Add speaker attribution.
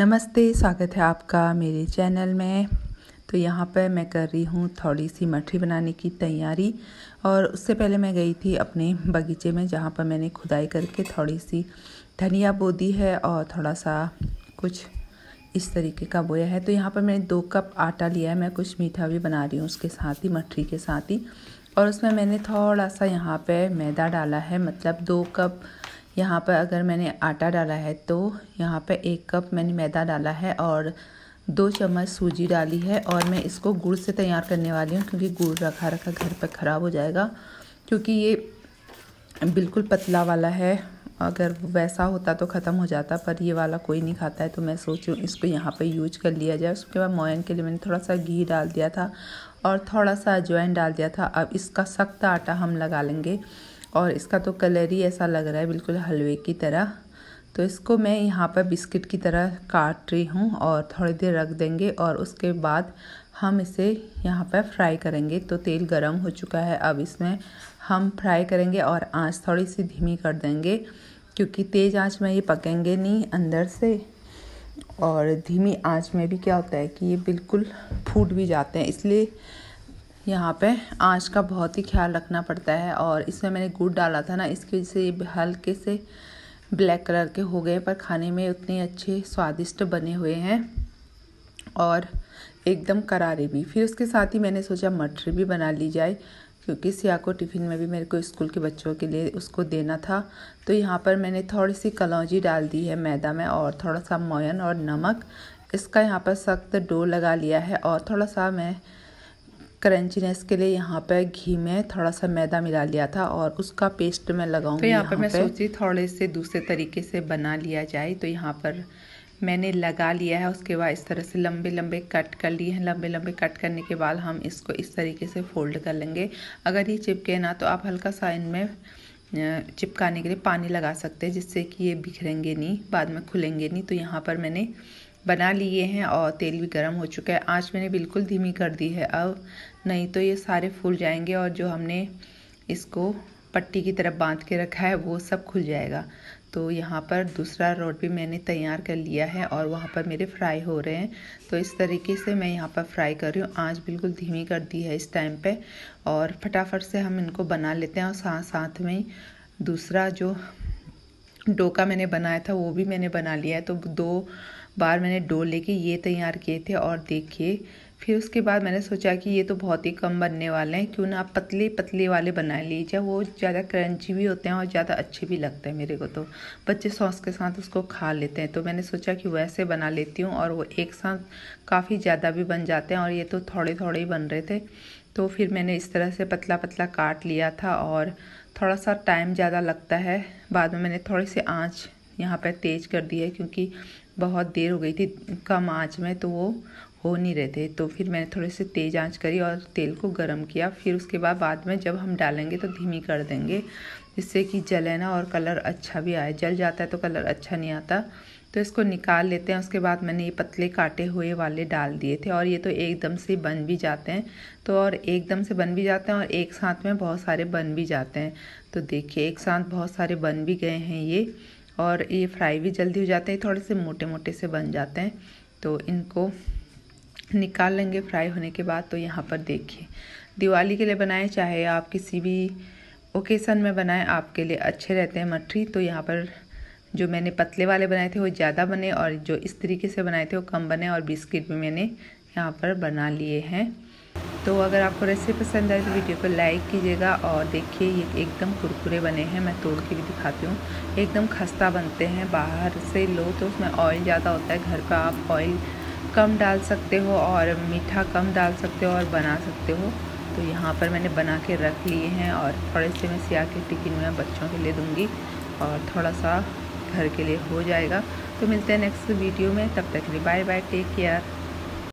Speaker 1: नमस्ते स्वागत है आपका मेरे चैनल में तो यहाँ पर मैं कर रही हूँ थोड़ी सी मठरी बनाने की तैयारी और उससे पहले मैं गई थी अपने बगीचे में जहाँ पर मैंने खुदाई करके थोड़ी सी धनिया बो दी है और थोड़ा सा कुछ इस तरीके का बोया है तो यहाँ पर मैंने दो कप आटा लिया है मैं कुछ मीठा भी बना रही हूँ उसके साथ ही मठरी के साथ ही और उसमें मैंने थोड़ा सा यहाँ पर मैदा डाला है मतलब दो कप यहाँ पर अगर मैंने आटा डाला है तो यहाँ पर एक कप मैंने मैदा डाला है और दो चम्मच सूजी डाली है और मैं इसको गुड़ से तैयार करने वाली हूँ क्योंकि गुड़ रखा रखा घर पर ख़राब हो जाएगा क्योंकि ये बिल्कुल पतला वाला है अगर वैसा होता तो ख़त्म हो जाता पर ये वाला कोई नहीं खाता है तो मैं हूँ इसको यहाँ पे यूज कर लिया जाए उसके बाद मोयन के लिए मैंने थोड़ा सा घी डाल दिया था और थोड़ा सा अजवाइन डाल दिया था अब इसका सख्त आटा हम लगा लेंगे और इसका तो कलर ही ऐसा लग रहा है बिल्कुल हलवे की तरह तो इसको मैं यहाँ पर बिस्किट की तरह काट रही हूँ और थोड़ी देर रख देंगे और उसके बाद हम इसे यहाँ पर फ्राई करेंगे तो तेल गरम हो चुका है अब इसमें हम फ्राई करेंगे और आंच थोड़ी सी धीमी कर देंगे क्योंकि तेज़ आंच में ये पकेंगे नहीं अंदर से और धीमी आंच में भी क्या होता है कि ये बिल्कुल फूट भी जाते हैं इसलिए यहाँ पे आँच का बहुत ही ख्याल रखना पड़ता है और इसमें मैंने गुड़ डाला था ना इसकी वजह से ये हल्के से ब्लैक कलर के हो गए पर खाने में उतने अच्छे स्वादिष्ट बने हुए हैं और एकदम करारे भी फिर उसके साथ ही मैंने सोचा मटर भी बना ली जाए क्योंकि सिया को टिफ़िन में भी मेरे को स्कूल के बच्चों के लिए उसको देना था तो यहाँ पर मैंने थोड़ी सी कलौजी डाल दी है मैदा में और थोड़ा सा मोयन और नमक इसका यहाँ पर सख्त डो लगा लिया है और थोड़ा सा मैं क्रंचीनेस के लिए यहाँ पे घी में थोड़ा सा मैदा मिला लिया था और उसका पेस्ट मैं लगाऊंगी तो यहाँ पर मैं सोची थोड़े से दूसरे तरीके से बना लिया जाए तो यहाँ पर मैंने लगा लिया है उसके बाद इस तरह से लंबे लंबे कट कर लिए हैं लंबे लंबे कट करने के बाद हम इसको इस तरीके से फोल्ड कर लेंगे अगर ये चिपके ना तो आप हल्का सा इनमें चिपकाने के लिए पानी लगा सकते हैं जिससे कि ये बिखरेंगे नहीं बाद में खुलेंगे नहीं तो यहाँ पर मैंने बना लिए हैं और तेल भी गर्म हो चुका है आँच मैंने बिल्कुल धीमी कर दी है अब नहीं तो ये सारे फूल जाएंगे और जो हमने इसको पट्टी की तरफ बांध के रखा है वो सब खुल जाएगा तो यहाँ पर दूसरा रोट भी मैंने तैयार कर लिया है और वहाँ पर मेरे फ्राई हो रहे हैं तो इस तरीके से मैं यहाँ पर फ्राई कर रही हूँ आँच बिल्कुल धीमी कर दी है इस टाइम पे और फटाफट से हम इनको बना लेते हैं और साथ साथ में दूसरा जो डोका मैंने बनाया था वो भी मैंने बना लिया है तो दो बार मैंने डो लेके ये तैयार किए थे और देखिए फिर उसके बाद मैंने सोचा कि ये तो बहुत ही कम बनने वाले हैं क्यों ना आप पतले पतले वाले बना लीजिए वो ज़्यादा क्रंची भी होते हैं और ज़्यादा अच्छे भी लगते हैं मेरे को तो बच्चे सॉस के साथ उसको खा लेते हैं तो मैंने सोचा कि वैसे बना लेती हूँ और वो एक साथ काफ़ी ज़्यादा भी बन जाते हैं और ये तो थोड़े थोड़े ही बन रहे थे तो फिर मैंने इस तरह से पतला पतला काट लिया था और थोड़ा सा टाइम ज़्यादा लगता है बाद में मैंने थोड़ी सी आँच यहाँ पर तेज़ कर दी है क्योंकि बहुत देर हो गई थी कम आँच में तो वो हो नहीं रहे थे तो फिर मैंने थोड़े से तेज़ आँच करी और तेल को गर्म किया फिर उसके बाद बाद में जब हम डालेंगे तो धीमी कर देंगे जिससे कि जले ना और कलर अच्छा भी आए जल जाता है तो कलर अच्छा नहीं आता तो इसको निकाल लेते हैं उसके बाद मैंने ये पतले काटे हुए वाले डाल दिए थे और ये तो एकदम से बन भी जाते हैं तो और एकदम से बन भी जाते हैं और एक साथ में बहुत सारे बन भी जाते हैं तो देखिए एक साथ बहुत सारे बन भी गए हैं ये और ये फ्राई भी जल्दी हो जाते हैं थोड़े से मोटे मोटे से बन जाते हैं तो इनको निकाल लेंगे फ्राई होने के बाद तो यहाँ पर देखिए दिवाली के लिए बनाए चाहे आप किसी भी ओकेसन में बनाएं आपके लिए अच्छे रहते हैं मठरी तो यहाँ पर जो मैंने पतले वाले बनाए थे वो ज़्यादा बने और जो इस तरीके से बनाए थे वो कम बने और बिस्किट भी मैंने यहाँ पर बना लिए हैं तो अगर आपको रेसिपी पसंद आए तो वीडियो को लाइक कीजिएगा और देखिए ये एकदम कुरकुरे बने हैं मैं तोड़ के भी दिखाती हूँ एकदम खस्ता बनते हैं बाहर से लो तो उसमें ऑयल ज़्यादा होता है घर का आप ऑयल कम डाल सकते हो और मीठा कम डाल सकते हो और बना सकते हो तो यहाँ पर मैंने बना के रख लिए हैं और थोड़े से मैं सिया के टिकिन में बच्चों के लिए दूँगी और थोड़ा सा घर के लिए हो जाएगा तो मिलते हैं नेक्स्ट वीडियो में तब तक के लिए बाय बाय टेक केयर